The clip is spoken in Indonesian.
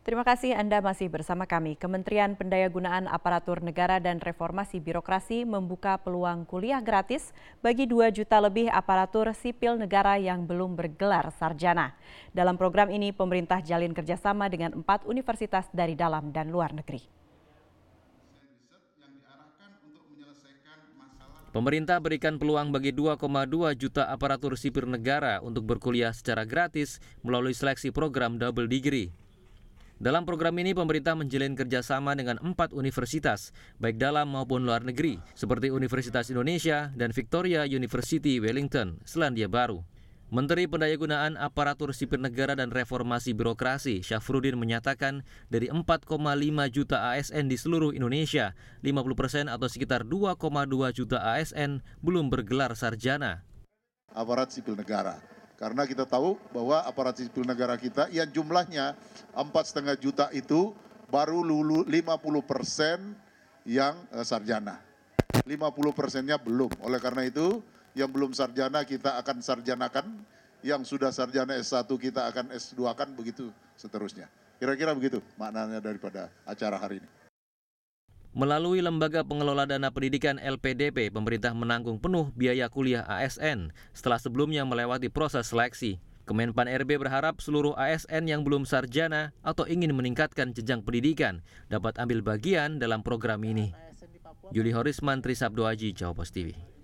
Terima kasih Anda masih bersama kami. Kementerian Pendayagunaan Aparatur Negara dan Reformasi Birokrasi membuka peluang kuliah gratis bagi 2 juta lebih aparatur sipil negara yang belum bergelar sarjana. Dalam program ini, pemerintah jalin kerjasama dengan empat universitas dari dalam dan luar negeri. Pemerintah berikan peluang bagi 2,2 juta aparatur sipil negara untuk berkuliah secara gratis melalui seleksi program double degree. Dalam program ini, pemerintah menjalin kerjasama dengan empat universitas, baik dalam maupun luar negeri, seperti Universitas Indonesia dan Victoria University Wellington, Selandia Baru. Menteri Pendayagunaan Aparatur Sipil Negara dan Reformasi Birokrasi Syafruddin menyatakan dari 4,5 juta ASN di seluruh Indonesia, 50 persen atau sekitar 2,2 juta ASN belum bergelar sarjana. Aparat sipil negara karena kita tahu bahwa aparat sipil negara kita yang jumlahnya empat setengah juta itu baru lulu 50 persen yang eh, sarjana, sarjana. 50 persennya belum. Oleh karena itu yang belum sarjana kita akan sarjanakan, yang sudah sarjana S1 kita akan S2 kan begitu seterusnya. Kira-kira begitu maknanya daripada acara hari ini. Melalui Lembaga Pengelola Dana Pendidikan LPDP, pemerintah menanggung penuh biaya kuliah ASN setelah sebelumnya melewati proses seleksi. Kemenpan RB berharap seluruh ASN yang belum sarjana atau ingin meningkatkan jenjang pendidikan dapat ambil bagian dalam program ini. Yuli Horisman, Trisabdo Aji, Jawa Post TV.